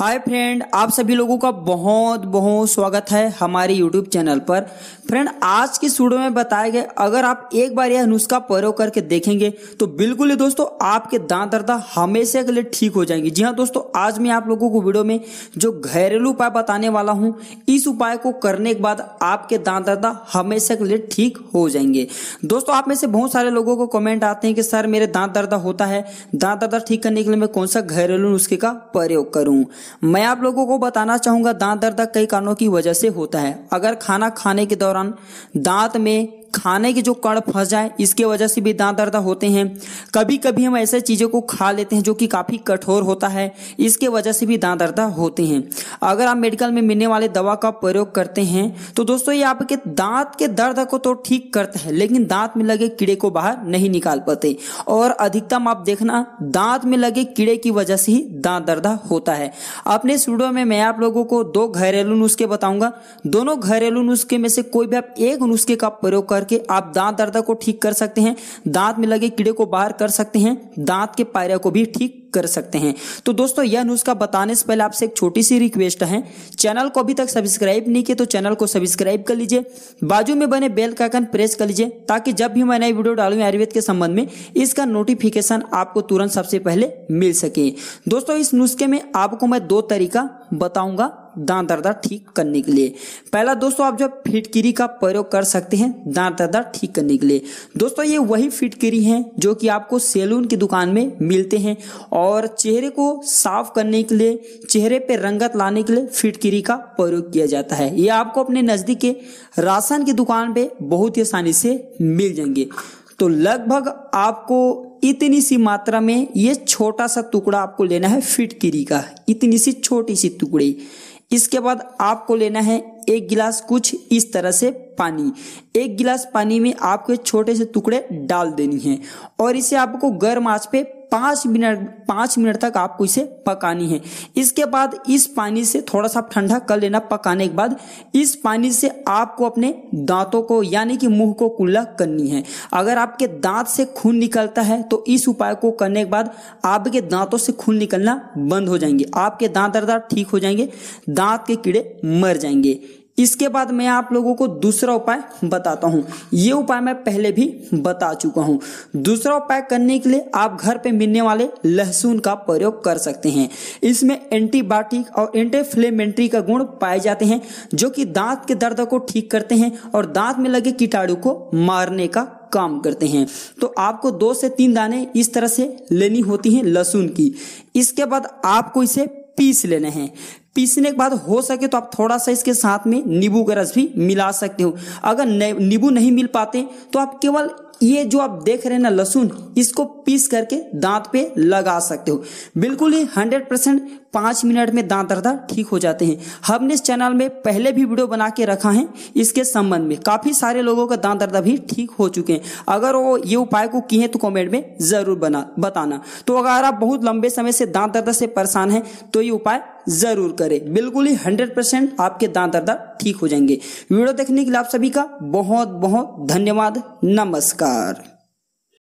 hi friend आप सभी लोगों का बहुत बहुत स्वागत है हमारे यूट्यूब चैनल पर फ्रेंड आज की स्टूडियो में बताया गया अगर आप एक बार यह नुस्खा प्रयोग करके देखेंगे तो बिल्कुल ही दोस्तों आपके दांत दर्दा हमेशा के लिए ठीक हो जाएंगे जी हाँ दोस्तों आज मैं आप लोगों को वीडियो में जो घरेलू उपाय बताने वाला हूँ इस उपाय को करने के बाद आपके दांत दर्दा हमेशा के लिए ठीक हो जाएंगे दोस्तों आप में से बहुत सारे लोगों को कॉमेंट आते हैं कि सर मेरे दांत दर्दा होता है दांत दर्दा ठीक करने के लिए मैं कौन सा घरेलू नुस्खे का प्रयोग करूँ मैं आप लोगों को बताना चाहूंगा दांत दर्द कई कारणों की वजह से होता है अगर खाना खाने के दौरान दांत में खाने के जो कण फंस जाए इसके वजह से भी दांत दर्द होते हैं कभी कभी हम ऐसे चीज़ों को खा लेते हैं जो कि काफ़ी कठोर होता है इसके वजह से भी दांत दर्द होते हैं अगर आप मेडिकल में मिलने वाले दवा का प्रयोग करते हैं तो दोस्तों ये आपके दांत के दर्द को तो ठीक करता है लेकिन दांत में लगे कीड़े को बाहर नहीं निकाल पाते और अधिकतम आप देखना दांत में लगे कीड़े की वजह से ही दांत दर्द होता है अपने स्टूडियो में मैं आप लोगों को दो घरेलू नुस्खे बताऊंगा दोनों घरेलू नुस्खे में से कोई भी आप एक नुस्खे का प्रयोग कर करके आप दांत दर्द को ठीक कर सकते हैं दांत में लगे कीड़े को बाहर कर सकते हैं दांत के पायरे को भी ठीक कर सकते हैं तो दोस्तों यह नुस्खा बताने से पहले आपसे एक छोटी सी रिक्वेस्ट है चैनल को अभी तक सब्सक्राइब नहीं किया तो चैनल को सब्सक्राइब कर लीजिए बाजू में बने बेल का आइकन प्रेस कर लीजिए ताकि जब भी मैं नई वीडियो डालूं आयुर्वेद के संबंध में इसका नोटिफिकेशन आपको तुरंत सबसे पहले मिल सके दोस्तों इस नुस्खे में आपको मैं दो तरीका बताऊंगा दांत दर्दा ठीक करने के लिए पहला दोस्तों आप जो फिटकिरी का प्रयोग कर सकते हैं दांत दर्दा ठीक करने के लिए दोस्तों ये वही फिटकिरी हैं जो कि आपको सैलून की दुकान में मिलते हैं और चेहरे को साफ करने के लिए चेहरे पर रंगत लाने के लिए फिटकिरी का प्रयोग किया जाता है ये आपको अपने नज़दीक के राशन की दुकान पर बहुत ही आसानी से मिल जाएंगे तो लगभग आपको इतनी सी मात्रा में ये छोटा सा टुकड़ा आपको लेना है फिटकिरी का इतनी सी छोटी सी टुकड़ी इसके बाद आपको लेना है एक गिलास कुछ इस तरह से पानी एक गिलास पानी में आपको छोटे से टुकड़े डाल देनी है और इसे आपको गर्म आंच पे पांच मिनट पांच मिनट तक आपको इसे पकानी है इसके बाद इस पानी से थोड़ा सा ठंडा कर लेना पकाने के बाद इस पानी से आपको अपने दांतों को यानी कि मुंह को कुल्ला करनी है अगर आपके दांत से खून निकलता है तो इस उपाय को करने के बाद आपके दांतों से खून निकलना बंद हो जाएंगे आपके दांत दर्द ठीक हो जाएंगे दांत के कीड़े मर जाएंगे इसके बाद मैं आप लोगों को दूसरा उपाय बताता हूँ ये उपाय मैं पहले भी बता चुका हूँ दूसरा उपाय करने के लिए आप घर पे मिलने वाले लहसुन का प्रयोग कर सकते हैं इसमें एंटीबायोटिक और एंटीफ्लेमेंट्री का गुण पाए जाते हैं जो कि दांत के दर्द को ठीक करते हैं और दांत में लगे कीटाणु को मारने का काम करते हैं तो आपको दो से तीन दाने इस तरह से लेनी होती हैं लहसुन की इसके बाद आपको इसे पीस लेने हैं पीसने के बाद हो सके तो आप थोड़ा सा इसके साथ में नींबू का रस भी मिला सकते हो अगर नींबू नहीं मिल पाते तो आप केवल ये जो आप देख रहे हैं ना लहसुन इसको पीस करके दांत पे लगा सकते हो बिल्कुल ही हंड्रेड परसेंट पांच मिनट में दांत दर्दा ठीक हो जाते हैं हमने इस चैनल में पहले भी वीडियो बना के रखा है इसके संबंध में काफ़ी सारे लोगों का दांत दर्दा भी ठीक हो चुके हैं अगर वो ये उपाय को किए तो कमेंट में ज़रूर बना बताना तो अगर आप बहुत लंबे समय से दांत दर्दा से परेशान है तो ये उपाय ज़रूर करें बिल्कुल ही हंड्रेड परसेंट आपके दांत दर्दा ठीक हो जाएंगे वीडियो देखने के लिए आप सभी का बहुत बहुत धन्यवाद नमस्कार